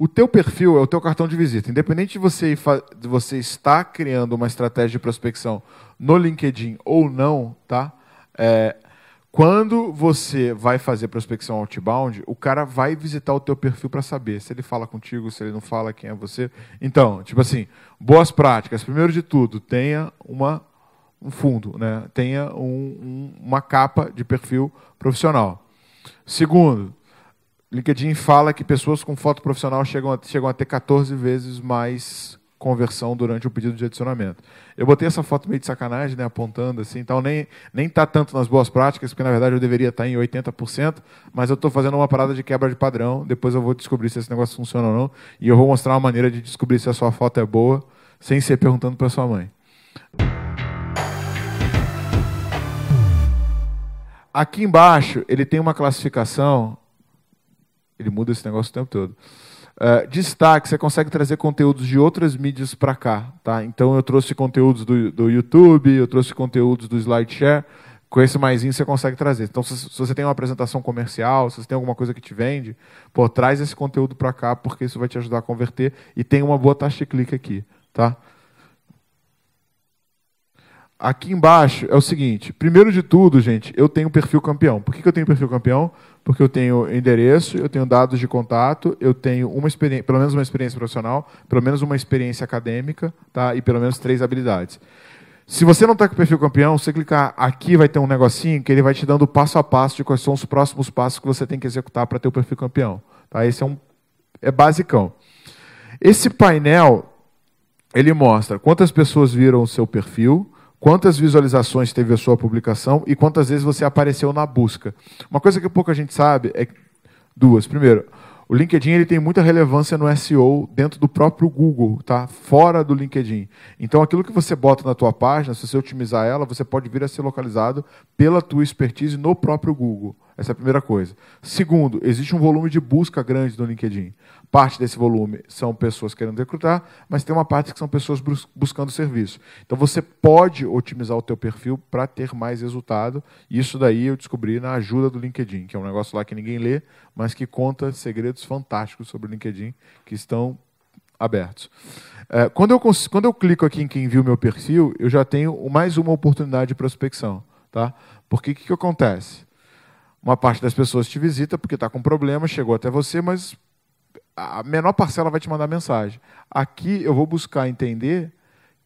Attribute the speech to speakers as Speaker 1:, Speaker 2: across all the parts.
Speaker 1: O teu perfil é o teu cartão de visita. Independente de você, de você estar criando uma estratégia de prospecção no LinkedIn ou não, tá? É, quando você vai fazer prospecção outbound, o cara vai visitar o teu perfil para saber se ele fala contigo, se ele não fala, quem é você. Então, tipo assim, boas práticas. Primeiro de tudo, tenha uma, um fundo, né? tenha um, um, uma capa de perfil profissional. Segundo, LinkedIn fala que pessoas com foto profissional chegam a, chegam a ter 14 vezes mais conversão durante o pedido de adicionamento. Eu botei essa foto meio de sacanagem, né, apontando assim, então nem nem tá tanto nas boas práticas, porque na verdade eu deveria estar tá em 80%, mas eu estou fazendo uma parada de quebra de padrão, depois eu vou descobrir se esse negócio funciona ou não, e eu vou mostrar uma maneira de descobrir se a sua foto é boa, sem ser perguntando para sua mãe. Aqui embaixo, ele tem uma classificação ele muda esse negócio o tempo todo. Uh, destaque, você consegue trazer conteúdos de outras mídias para cá. Tá? Então eu trouxe conteúdos do, do YouTube, eu trouxe conteúdos do SlideShare. Com esse maisinho você consegue trazer. Então, se, se, você tem uma apresentação comercial, se você tem alguma coisa que te vende, pô, traz esse conteúdo para cá, porque isso vai te ajudar a converter e tem uma boa taxa de clique aqui. Tá? Aqui embaixo é o seguinte: primeiro de tudo, gente, eu tenho perfil campeão. Por que, que eu tenho perfil campeão? porque eu tenho endereço, eu tenho dados de contato, eu tenho uma experiência, pelo menos uma experiência profissional, pelo menos uma experiência acadêmica, tá? E pelo menos três habilidades. Se você não está com o perfil campeão, você clicar aqui, vai ter um negocinho que ele vai te dando passo a passo de quais são os próximos passos que você tem que executar para ter o perfil campeão. Tá? Esse é um é basicão. Esse painel ele mostra quantas pessoas viram o seu perfil, quantas visualizações teve a sua publicação e quantas vezes você apareceu na busca. Uma coisa que pouca gente sabe é duas. Primeiro, o LinkedIn ele tem muita relevância no SEO dentro do próprio Google, tá? Fora do LinkedIn. Então, aquilo que você bota na tua página, se você otimizar ela, você pode vir a ser localizado pela tua expertise no próprio Google. Essa é a primeira coisa. Segundo, existe um volume de busca grande no LinkedIn. Parte desse volume são pessoas querendo recrutar, mas tem uma parte que são pessoas buscando serviço. Então você pode otimizar o teu perfil para ter mais resultado. Isso daí eu descobri na ajuda do LinkedIn, que é um negócio lá que ninguém lê, mas que conta segredos fantásticos sobre o LinkedIn que estão abertos. É, quando, eu, quando eu clico aqui em quem viu meu perfil, eu já tenho mais uma oportunidade de prospecção. Tá? Porque o que, que acontece? Uma parte das pessoas te visita porque está com problema, chegou até você, mas a menor parcela vai te mandar mensagem. Aqui eu vou buscar entender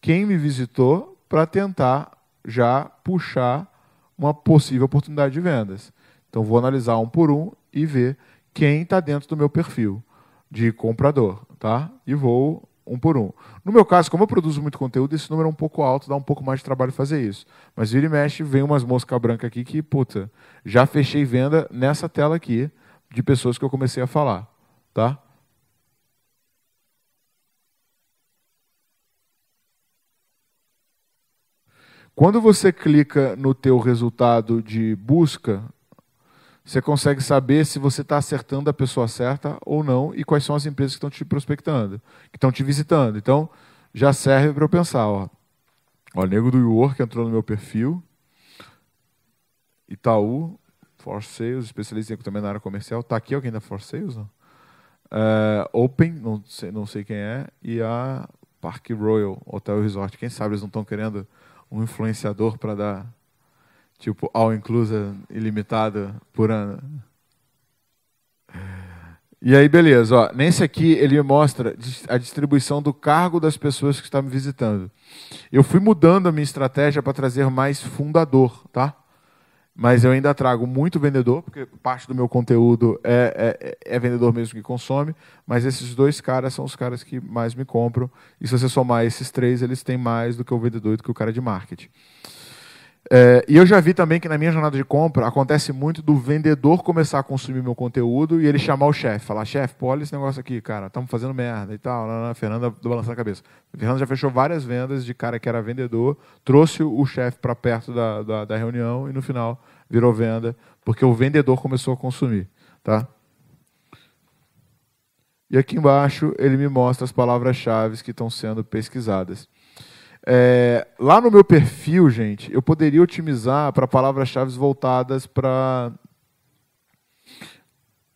Speaker 1: quem me visitou para tentar já puxar uma possível oportunidade de vendas. Então vou analisar um por um e ver quem está dentro do meu perfil de comprador, tá? E vou um por um. No meu caso, como eu produzo muito conteúdo, esse número é um pouco alto, dá um pouco mais de trabalho fazer isso. Mas vira e mexe, vem umas mosca branca aqui que, puta, já fechei venda nessa tela aqui de pessoas que eu comecei a falar, tá? Quando você clica no teu resultado de busca, você consegue saber se você está acertando a pessoa certa ou não e quais são as empresas que estão te prospectando, que estão te visitando. Então, já serve para eu pensar. Ó. ó, nego do York entrou no meu perfil, Itaú, For Sales, especialista também na área comercial. Está aqui alguém da For Sales? Não? É, Open, não sei, não sei quem é, e a Park Royal Hotel Resort. Quem sabe eles não estão querendo um influenciador para dar Tipo, all inclusa ilimitada por ano. E aí, beleza, ó, nesse aqui ele mostra a distribuição do cargo das pessoas que estão me visitando. Eu fui mudando a minha estratégia para trazer mais fundador, tá? Mas eu ainda trago muito vendedor, porque parte do meu conteúdo é, é, é vendedor mesmo que consome, mas esses dois caras são os caras que mais me compram, e se você somar esses três, eles têm mais do que o vendedor e do que o cara de marketing. É, e eu já vi também que na minha jornada de compra acontece muito do vendedor começar a consumir meu conteúdo e ele chamar o chefe, falar, chefe, pô, olha esse negócio aqui, cara, estamos fazendo merda e tal. Não, não, não, Fernanda balançando a cabeça. A Fernanda já fechou várias vendas de cara que era vendedor, trouxe o chefe para perto da, da, da, reunião e no final virou venda, porque o vendedor começou a consumir. Tá? E aqui embaixo ele me mostra as palavras-chave que estão sendo pesquisadas. É, lá no meu perfil, gente, eu poderia otimizar para palavras-chave voltadas para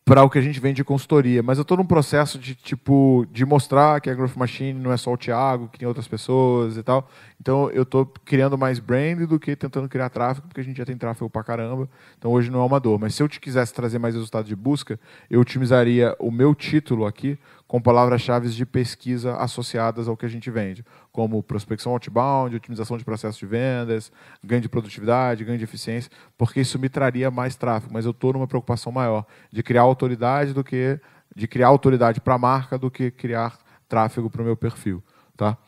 Speaker 1: para o que a gente vende de consultoria, mas eu estou num processo de tipo de mostrar que a é Growth Machine não é só o Thiago, que tem outras pessoas e tal. Então eu estou criando mais brand do que tentando criar tráfego, porque a gente já tem tráfego para caramba. Então hoje não é uma dor, mas se eu te quisesse trazer mais resultado de busca, eu otimizaria o meu título aqui com palavras-chave de pesquisa associadas ao que a gente vende, como prospecção outbound, otimização de processos de vendas, ganho de produtividade, ganho de eficiência, porque isso me traria mais tráfego, mas eu estou numa preocupação maior de criar autoridade do que de criar autoridade para a marca do que criar tráfego para o meu perfil, tá?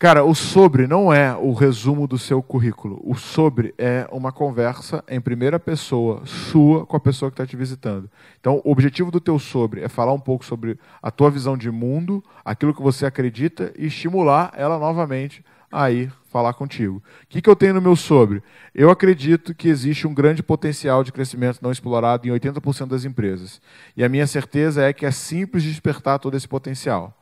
Speaker 1: Cara, o sobre não é o resumo do seu currículo. O sobre é uma conversa em primeira pessoa sua com a pessoa que está te visitando. Então, o objetivo do teu sobre é falar um pouco sobre a tua visão de mundo, aquilo que você acredita e estimular ela novamente a ir falar contigo. O que, que eu tenho no meu sobre? Eu acredito que existe um grande potencial de crescimento não explorado em 80% das empresas. E a minha certeza é que é simples despertar todo esse potencial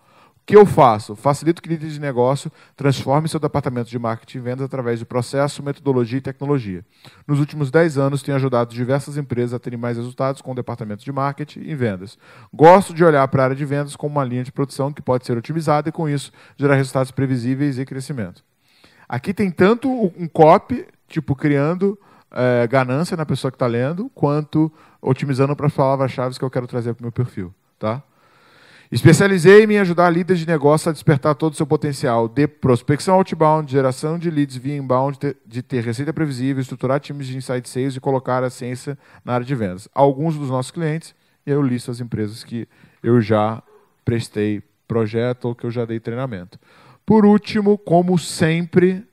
Speaker 1: que eu faço? Facilito que de negócio transforme seu departamento de marketing e vendas através de processo, metodologia e tecnologia. Nos últimos 10 anos, tenho ajudado diversas empresas a terem mais resultados com o departamento de marketing e vendas. Gosto de olhar para a área de vendas como uma linha de produção que pode ser otimizada e, com isso, gerar resultados previsíveis e crescimento. Aqui tem tanto um copy, tipo, criando é, ganância na pessoa que está lendo, quanto otimizando para as palavras-chave que eu quero trazer para o meu perfil. Tá? Especializei-me em ajudar líderes de negócio a despertar todo o seu potencial de prospecção outbound, geração de leads via inbound, de ter receita previsível, estruturar times de insight sales e colocar a ciência na área de vendas. Alguns dos nossos clientes, e eu listo as empresas que eu já prestei projeto ou que eu já dei treinamento. Por último, como sempre,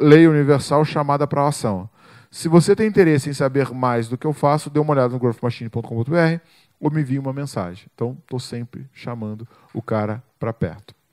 Speaker 1: lei universal chamada para a ação. Se você tem interesse em saber mais do que eu faço, dê uma olhada no growthmachine.com.br ou me vi uma mensagem. Então, estou sempre chamando o cara para perto.